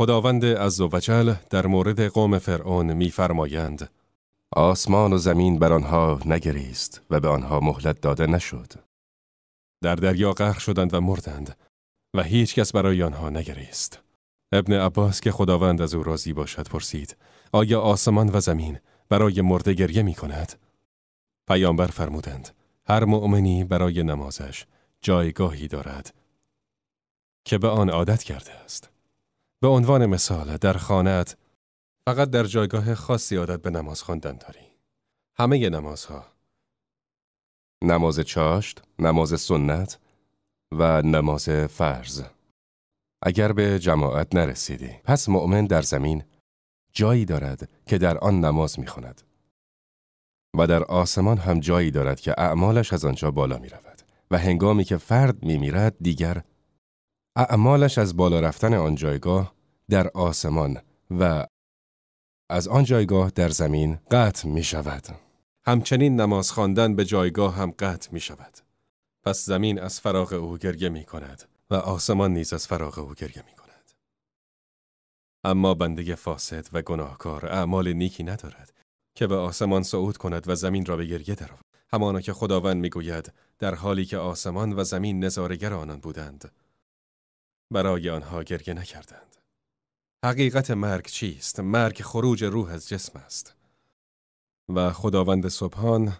خداوند از و در مورد قوم فرعون میفرمایند آسمان و زمین بر آنها نگریست و به آنها مهلت داده نشد در دریا غرق شدند و مردند و هیچ کس برای آنها نگریست ابن عباس که خداوند از او راضی باشد پرسید آیا آسمان و زمین برای مرده گریه می کند؟ پیامبر فرمودند هر مؤمنی برای نمازش جایگاهی دارد که به آن عادت کرده است به عنوان مثال در خانت فقط در جایگاه خاصی عادت به نماز خواندن داری. همه نمازها. نماز چاشت، نماز سنت و نماز فرض. اگر به جماعت نرسیدی، پس مؤمن در زمین جایی دارد که در آن نماز میخواند. و در آسمان هم جایی دارد که اعمالش از آنجا بالا می رود و هنگامی که فرد می میرد دیگر اعمالش از بالا رفتن آن جایگاه در آسمان و از آن جایگاه در زمین قطع می شود. همچنین نماز خواندن به جایگاه هم قطع می شود. پس زمین از فراغ او گریه می کند و آسمان نیز از فراغ او گریه می کند. اما بنده فاسد و گناهکار اعمال نیکی ندارد که به آسمان صعود کند و زمین را به گریه درآورد. همانا که خداوند میگوید در حالی که آسمان و زمین نظارگر آنان بودند برای آنها گرگه نکردند. حقیقت مرگ چیست؟ مرگ خروج روح از جسم است. و خداوند صبحان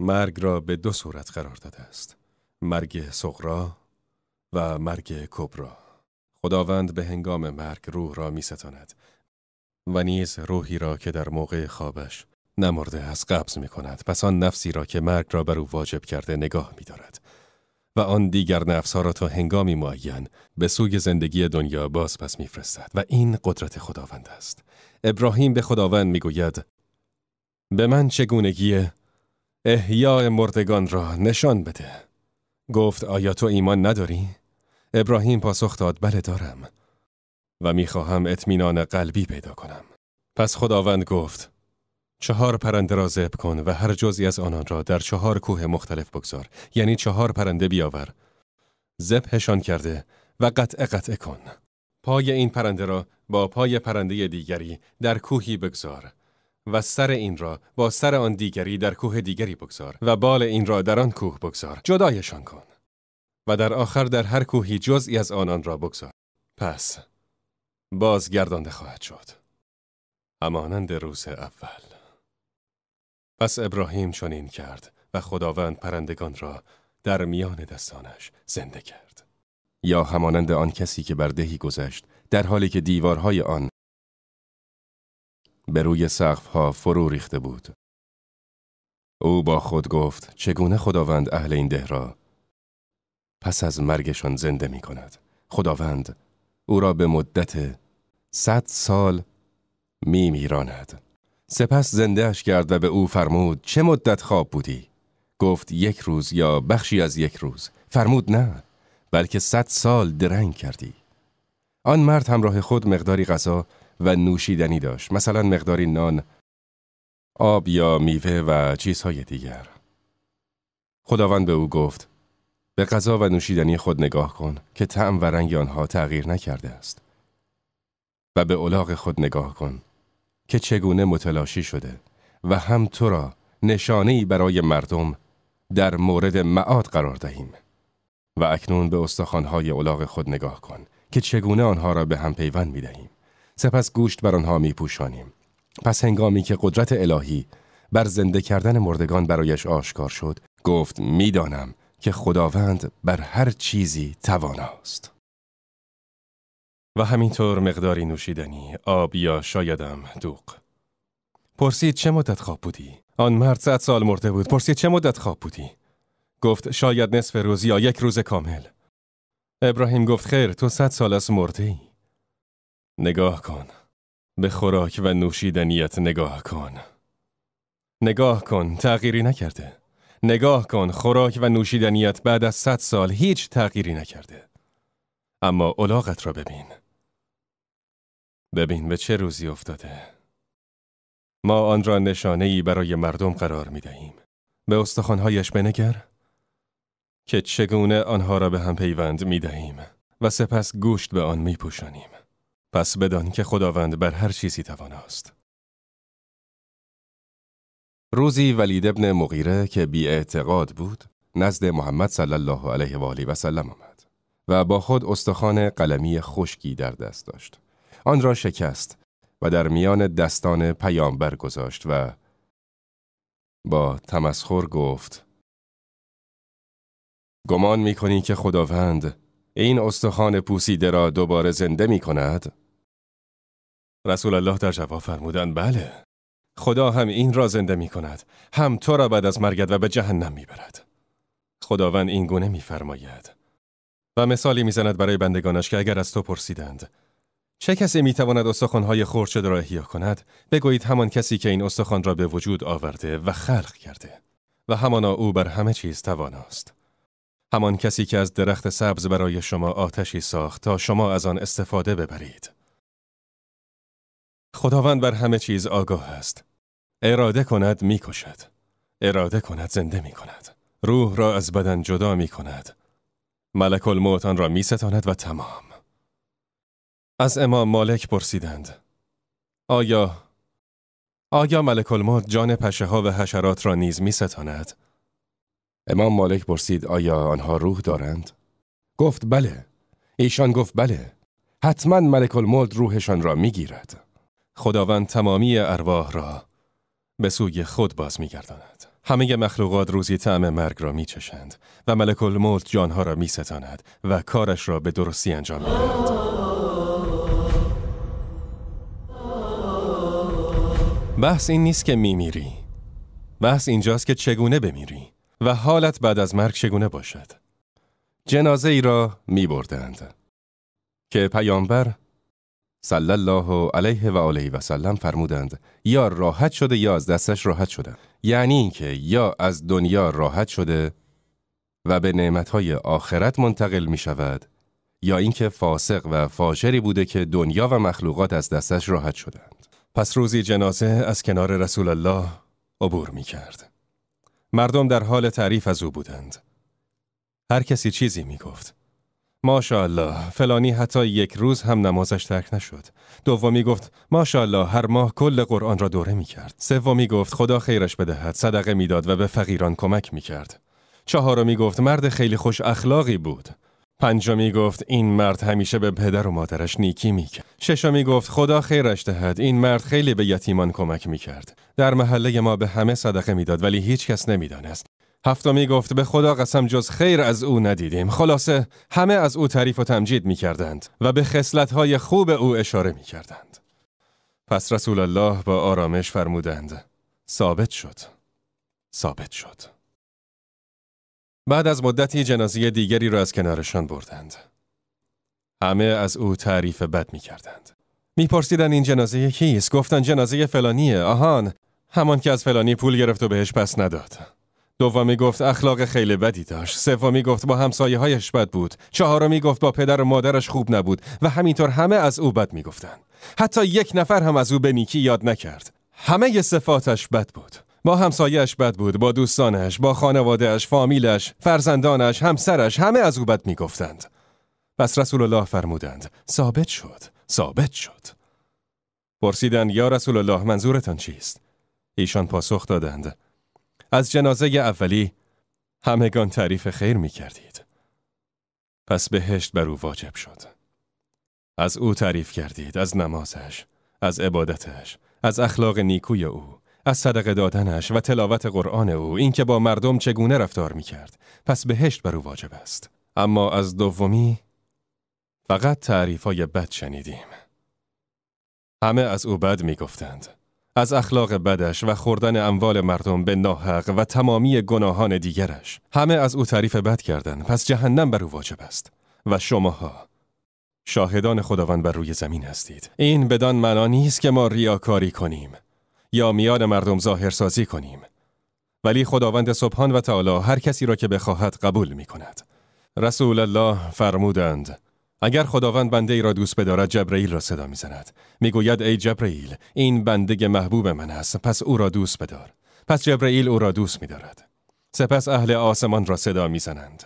مرگ را به دو صورت قرار داده است. مرگ صغرا و مرگ کبرا. خداوند به هنگام مرگ روح را می ستاند و نیز روحی را که در موقع خوابش نمرده از قبض می کند پس آن نفسی را که مرگ را بر او واجب کرده نگاه می دارد و آن دیگر نفسها را تا هنگامی معین به سوی زندگی دنیا باز پس میفرستد و این قدرت خداوند است. ابراهیم به خداوند میگوید به من چگونگی احیاء مردگان را نشان بده. گفت آیا تو ایمان نداری؟ ابراهیم پاسخ داد بله دارم و میخواهم اطمینان قلبی پیدا کنم. پس خداوند گفت چهار پرنده را زب کن و هر جزی از آنان را در چهار کوه مختلف بگذار یعنی چهار پرنده بیاور هشان کرده و قطع قطع کن پای این پرنده را با پای پرنده دیگری در کوهی بگذار و سر این را با سر آن دیگری در کوه دیگری بگذار و بال این را در آن کوه بگذار جدایشان کن و در آخر در هر کوهی جزئی از آنان را بگذار پس بازگردانده خواهد شد همانند روز اول پس ابراهیم چنین کرد و خداوند پرندگان را در میان دستانش زنده کرد. یا همانند آن کسی که بر دهی گذشت در حالی که دیوارهای آن به روی ها فرو ریخته بود. او با خود گفت چگونه خداوند اهل این ده را پس از مرگشان زنده می کند. خداوند او را به مدت صد سال می میراند. سپس زندهش کرد و به او فرمود چه مدت خواب بودی؟ گفت یک روز یا بخشی از یک روز فرمود نه بلکه صد سال درنگ کردی آن مرد همراه خود مقداری غذا و نوشیدنی داشت مثلا مقداری نان آب یا میوه و چیزهای دیگر خداوند به او گفت به غذا و نوشیدنی خود نگاه کن که تعم و رنگ آنها تغییر نکرده است و به اولاغ خود نگاه کن که چگونه متلاشی شده و هم تو را نشانهای برای مردم در مورد معاد قرار دهیم و اکنون به های علاق خود نگاه کن که چگونه آنها را به هم پیوند می دهیم سپس گوشت بر آنها می پوشانیم پس هنگامی که قدرت الهی بر زنده کردن مردگان برایش آشکار شد گفت میدانم که خداوند بر هر چیزی تواناست و همینطور مقداری نوشیدنی، آب یا شایدم دوغ. پرسید چه مدت خواب بودی؟ آن مرد صد سال مرده بود. پرسید چه مدت خواب بودی؟ گفت شاید نصف روز یا یک روز کامل. ابراهیم گفت خیر تو صد سال از مرده ای. نگاه کن. به خوراک و نوشیدنیت نگاه کن. نگاه کن تغییری نکرده. نگاه کن خوراک و نوشیدنیت بعد از صد سال هیچ تغییری نکرده. اما الاغت را ببین. ببین به چه روزی افتاده ما آن را نشانه ای برای مردم قرار می دهیم به استخوانهایش بنگر که چگونه آنها را به هم پیوند می دهیم و سپس گوشت به آن می پوشانیم پس بدان که خداوند بر هر چیزی تواناست روزی ولید ابن مغیره که بی اعتقاد بود نزد محمد صلی الله علیه و آله و سلم آمد و با خود استخوان قلمی خشکی در دست داشت آن را شکست و در میان دستان پیامبر گذاشت و با تمسخر گفت گمان می کنی که خداوند این استخوان پوسیده را دوباره زنده می کند؟ رسول الله در جواب فرمودند بله خدا هم این را زنده می کند هم تو را بعد از مرگت و به جهنم می برد خداوند این گونه می فرماید و مثالی میزند برای بندگانش که اگر از تو پرسیدند چه کسی می تواند استخوان‌های خرد را احیا کند؟ بگویید همان کسی که این استخوان را به وجود آورده و خلق کرده و همانا او بر همه چیز تواناست. همان کسی که از درخت سبز برای شما آتشی ساخت تا شما از آن استفاده ببرید. خداوند بر همه چیز آگاه است. اراده کند میکشد. اراده کند زنده می کند. روح را از بدن جدا می کند. ملک الموتان را می ستاند و تمام. از امام مالک پرسیدند آیا آیا ملک الموت جان پشه ها و حشرات را نیز می ستاند؟ امام مالک پرسید آیا آنها روح دارند؟ گفت بله ایشان گفت بله حتما ملک الموت روحشان را می گیرد خداوند تمامی ارواح را به سوی خود باز می گرداند همه مخلوقات روزی طعم مرگ را می چشند و ملک الموت جانها را می ستاند و کارش را به درستی انجام می بحث این نیست که میمیری بحث اینجاست که چگونه بمیری و حالت بعد از مرگ چگونه باشد جنازه ای را می بردند که پیامبر صلی الله علیه و آله و سلم فرمودند یا راحت شده یا از دستش راحت شده یعنی اینکه یا از دنیا راحت شده و به نعمتهای آخرت منتقل می شود یا اینکه فاسق و فاجری بوده که دنیا و مخلوقات از دستش راحت شدند پس روزی جنازه از کنار رسول الله عبور می کرد. مردم در حال تعریف از او بودند. هر کسی چیزی می گفت. ماشاءالله فلانی حتی یک روز هم نمازش ترک نشد. دومی گفت ماشاءالله هر ماه کل قرآن را دوره می کرد. سومی گفت خدا خیرش بدهد صدقه میداد و به فقیران کمک می کرد. چهارمی گفت مرد خیلی خوش اخلاقی بود. پنجمی گفت این مرد همیشه به پدر و مادرش نیکی میکرد. ششمی گفت خدا خیرش دهد این مرد خیلی به یتیمان کمک میکرد. در محله ما به همه صدقه میداد ولی هیچ کس نمیدانست. هفتمی گفت به خدا قسم جز خیر از او ندیدیم. خلاصه همه از او تعریف و تمجید میکردند و به های خوب او اشاره میکردند. پس رسول الله با آرامش فرمودند ثابت شد. ثابت شد. بعد از مدتی جنازه دیگری را از کنارشان بردند. همه از او تعریف بد می کردند. پرسیدن این جنازه کیست؟ گفتن جنازه فلانیه. آهان، همان که از فلانی پول گرفت و بهش پس نداد. دومی گفت اخلاق خیلی بدی داشت. سومی گفت با همسایه هایش بد بود. چهارمی گفت با پدر و مادرش خوب نبود و همینطور همه از او بد می گفتن. حتی یک نفر هم از او به نیکی یاد نکرد. همه صفاتش بد بود. با همسایش بد بود با دوستانش با خانوادهش فامیلش فرزندانش همسرش همه از او بد میگفتند پس رسول الله فرمودند ثابت شد ثابت شد پرسیدند یا رسول الله منظورتان چیست ایشان پاسخ دادند از جنازه اولی همگان تعریف خیر می کردید. پس بهشت بر او واجب شد. از او تعریف کردید، از نمازش، از عبادتش، از اخلاق نیکوی او، از صدقه دادنش و تلاوت قرآن او اینکه با مردم چگونه رفتار می کرد پس بهشت بر او واجب است اما از دومی فقط های بد شنیدیم همه از او بد می گفتند از اخلاق بدش و خوردن اموال مردم به ناحق و تمامی گناهان دیگرش همه از او تعریف بد کردند پس جهنم بر او واجب است و شماها شاهدان خداوند بر روی زمین هستید این بدان معنا نیست که ما ریاکاری کنیم یا میان مردم ظاهر سازی کنیم ولی خداوند سبحان و تعالی هر کسی را که بخواهد قبول می کند رسول الله فرمودند اگر خداوند بنده ای را دوست بدارد جبرئیل را صدا میزند میگوید ای جبرئیل این بنده محبوب من است پس او را دوست بدار پس جبرئیل او را دوست میدارد سپس اهل آسمان را صدا میزنند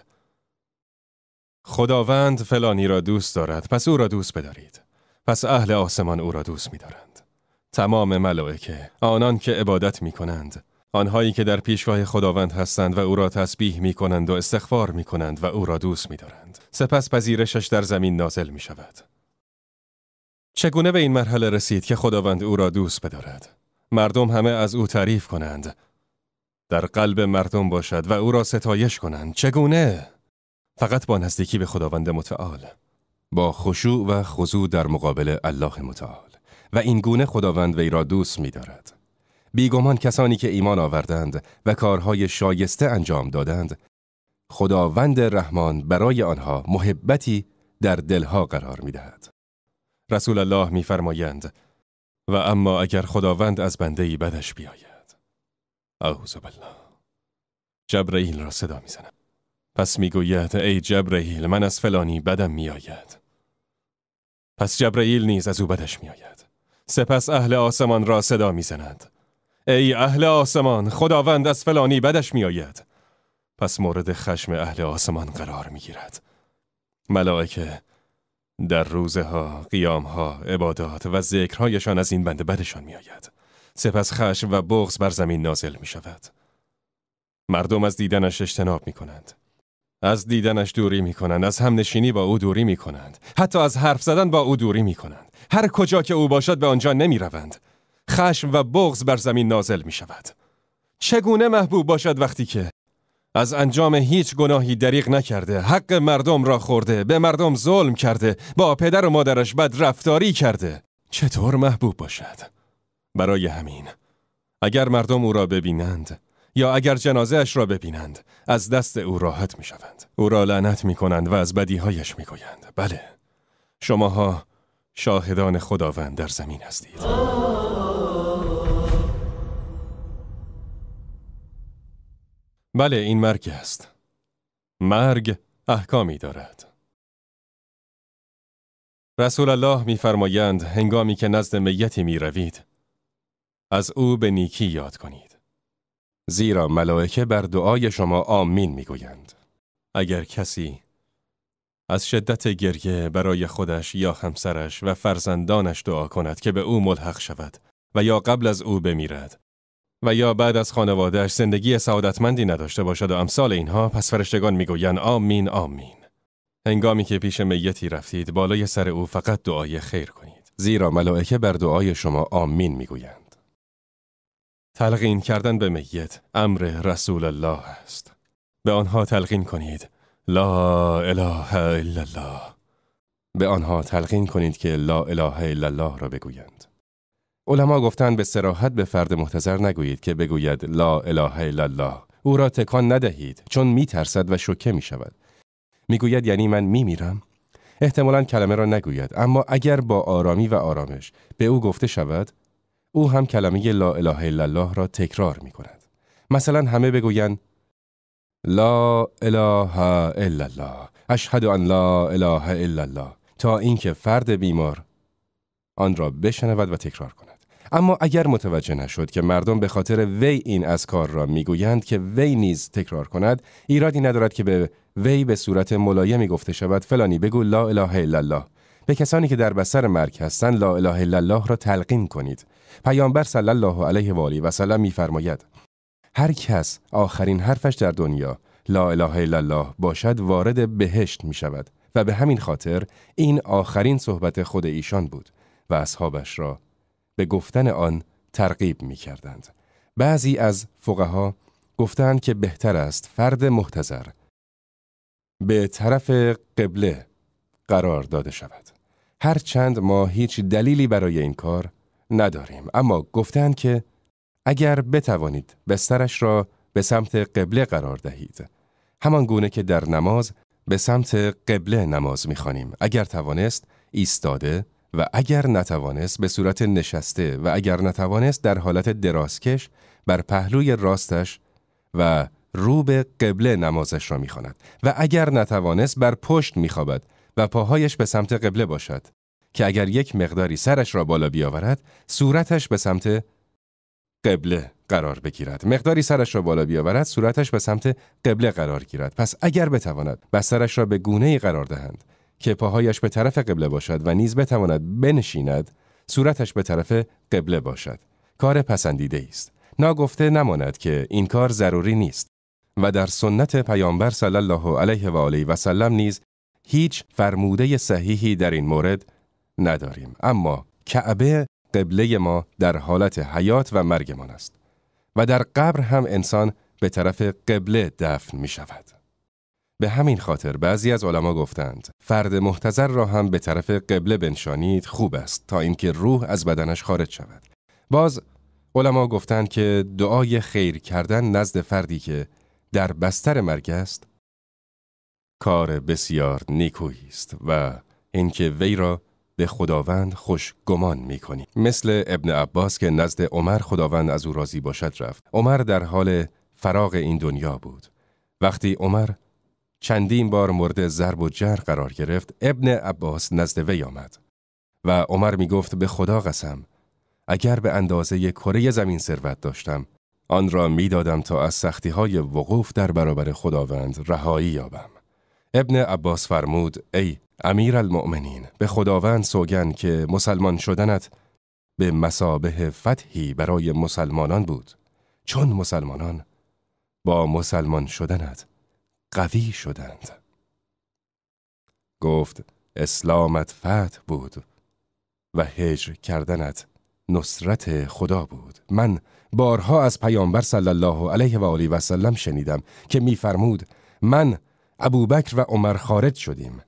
خداوند فلانی را دوست دارد پس او را دوست بدارید پس اهل آسمان او را دوست میدارند تمام ملائکه آنان که عبادت می کنند آنهایی که در پیشگاه خداوند هستند و او را تسبیح می کنند و استغفار می کنند و او را دوست می دارند. سپس پذیرشش در زمین نازل می شود. چگونه به این مرحله رسید که خداوند او را دوست بدارد؟ مردم همه از او تعریف کنند. در قلب مردم باشد و او را ستایش کنند. چگونه؟ فقط با نزدیکی به خداوند متعال. با خشوع و خضوع در مقابل الله متعال. و این گونه خداوند وی را دوست می دارد. بیگمان کسانی که ایمان آوردند و کارهای شایسته انجام دادند خداوند رحمان برای آنها محبتی در دلها قرار می دهد. رسول الله می فرمایند و اما اگر خداوند از بنده ای بدش بیاید اعوذ بالله جبرئیل را صدا می زنم. پس می گوید ای جبرئیل من از فلانی بدم می آید. پس جبرئیل نیز از او بدش می آید. سپس اهل آسمان را صدا زند. ای اهل آسمان خداوند از فلانی بدش میآید پس مورد خشم اهل آسمان قرار می گیرد. ملائکه در روزها، قیامها، عبادات و ذکرهایشان از این بنده بدشان آید. سپس خشم و بغض بر زمین نازل می شود. مردم از دیدنش اجتناب می کنند. از دیدنش دوری می کنند. از همنشینی با او دوری می کنند. حتی از حرف زدن با او دوری می کنند. هر کجا که او باشد به آنجا نمی روند. خشم و بغز بر زمین نازل می شود. چگونه محبوب باشد وقتی که از انجام هیچ گناهی دریغ نکرده حق مردم را خورده به مردم ظلم کرده با پدر و مادرش بد رفتاری کرده چطور محبوب باشد برای همین اگر مردم او را ببینند یا اگر جنازه اش را ببینند از دست او راحت می شوند. او را لعنت می کنند و از بدیهایش می گویند. بله شماها شاهدان خداوند در زمین هستید بله این مرگ است مرگ احکامی دارد رسول الله میفرمایند هنگامی که نزد میتی می روید از او به نیکی یاد کنید زیرا ملائکه بر دعای شما آمین میگویند اگر کسی از شدت گریه برای خودش یا همسرش و فرزندانش دعا کند که به او ملحق شود و یا قبل از او بمیرد و یا بعد از خانوادهش زندگی سعادتمندی نداشته باشد و امثال اینها پس فرشتگان میگویند آمین آمین هنگامی که پیش میتی رفتید بالای سر او فقط دعای خیر کنید زیرا ملائکه بر دعای شما آمین میگویند تلقین کردن به میت امر رسول الله است به آنها تلقین کنید لا اله الا الله به آنها تلقین کنید که لا اله الا الله را بگویند علما گفتند به سراحت به فرد محتضر نگویید که بگوید لا اله الا الله او را تکان ندهید چون میترسد و شوکه می شود میگوید یعنی من می میرم احتمالا کلمه را نگوید اما اگر با آرامی و آرامش به او گفته شود او هم کلمه لا اله الا الله را تکرار می کند. مثلا همه بگویند لا اله الا الله اشهد ان لا اله الا الله تا اینکه فرد بیمار آن را بشنود و تکرار کند اما اگر متوجه نشد که مردم به خاطر وی این از کار را میگویند که وی نیز تکرار کند ایرادی ندارد که به وی به صورت ملایمی گفته شود فلانی بگو لا اله الا الله به کسانی که در بستر مرگ هستند لا اله الا الله را تلقین کنید پیامبر صلی الله علیه و آله و سلم میفرماید هر کس آخرین حرفش در دنیا لا اله الا الله باشد وارد بهشت می شود و به همین خاطر این آخرین صحبت خود ایشان بود و اصحابش را به گفتن آن ترغیب می کردند. بعضی از فقها گفتند که بهتر است فرد محتضر به طرف قبله قرار داده شود. هر ما هیچ دلیلی برای این کار نداریم اما گفتند که اگر بتوانید بسترش را به سمت قبله قرار دهید همان گونه که در نماز به سمت قبله نماز میخوانیم اگر توانست ایستاده و اگر نتوانست به صورت نشسته و اگر نتوانست در حالت درازکش بر پهلوی راستش و رو به قبله نمازش را میخواند و اگر نتوانست بر پشت میخوابد و پاهایش به سمت قبله باشد که اگر یک مقداری سرش را بالا بیاورد صورتش به سمت قبله قرار بگیرد مقداری سرش را بالا بیاورد صورتش به سمت قبله قرار گیرد پس اگر بتواند سرش را به گونه ای قرار دهند که پاهایش به طرف قبله باشد و نیز بتواند بنشیند صورتش به طرف قبله باشد کار پسندیده است ناگفته نماند که این کار ضروری نیست و در سنت پیامبر صلی الله علیه و آله و نیز هیچ فرموده صحیحی در این مورد نداریم اما کعبه قبله ما در حالت حیات و مرگمان است و در قبر هم انسان به طرف قبله دفن می شود. به همین خاطر بعضی از علما گفتند فرد محتضر را هم به طرف قبله بنشانید خوب است تا اینکه روح از بدنش خارج شود. باز علما گفتند که دعای خیر کردن نزد فردی که در بستر مرگ است کار بسیار نیکویی است و اینکه وی را به خداوند خوش گمان می مثل ابن عباس که نزد عمر خداوند از او راضی باشد رفت. عمر در حال فراغ این دنیا بود. وقتی عمر چندین بار مورد ضرب و جر قرار گرفت، ابن عباس نزد وی آمد. و عمر می گفت به خدا قسم، اگر به اندازه کره زمین ثروت داشتم، آن را میدادم تا از سختی های وقوف در برابر خداوند رهایی یابم. ابن عباس فرمود ای امیر المؤمنین به خداوند سوگن که مسلمان شدنت به مسابه فتحی برای مسلمانان بود چون مسلمانان با مسلمان شدنت قوی شدند گفت اسلامت فتح بود و هجر کردنت نصرت خدا بود من بارها از پیامبر صلی الله علیه و آله و سلم شنیدم که میفرمود من ابوبکر و عمر خارج شدیم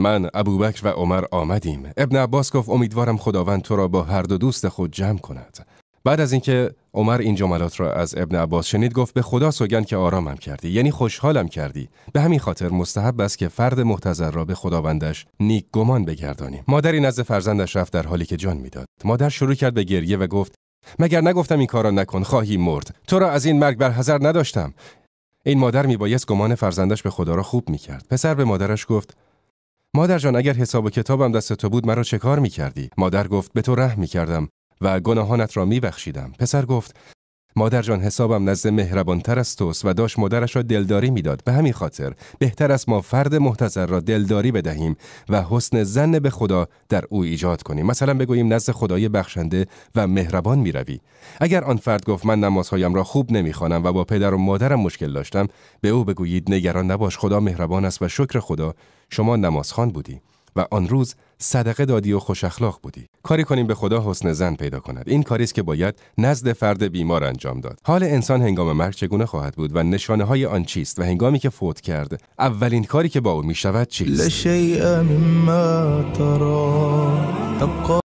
من ابوبکر و عمر آمدیم ابن عباس گفت امیدوارم خداوند تو را با هر دو دوست خود جمع کند بعد از اینکه عمر این جملات را از ابن عباس شنید گفت به خدا سوگند که آرامم کردی یعنی خوشحالم کردی به همین خاطر مستحب است که فرد محتضر را به خداوندش نیک گمان بگردانیم مادری نزد فرزندش رفت در حالی که جان میداد مادر شروع کرد به گریه و گفت مگر نگفتم این را نکن خواهی مرد تو را از این مرگ بر نداشتم این مادر میبایست گمان فرزندش به خدا را خوب میکرد پسر به مادرش گفت مادر جان اگر حساب و کتابم دست تو بود مرا چه کار میکردی مادر گفت به تو رحم میکردم و گناهانت را میبخشیدم پسر گفت مادر جان حسابم نزد تر از توست و داشت مادرش را دلداری میداد به همین خاطر بهتر است ما فرد محتضر را دلداری بدهیم و حسن زن به خدا در او ایجاد کنیم مثلا بگوییم نزد خدای بخشنده و مهربان میروی اگر آن فرد گفت من نمازهایم را خوب نمیخوانم و با پدر و مادرم مشکل داشتم به او بگویید نگران نباش خدا مهربان است و شکر خدا شما نمازخوان بودی و آن روز صدقه دادی و خوش اخلاق بودی کاری کنیم به خدا حسن زن پیدا کند این کاری است که باید نزد فرد بیمار انجام داد حال انسان هنگام مرگ چگونه خواهد بود و نشانه های آن چیست و هنگامی که فوت کرد اولین کاری که با او می شود چیست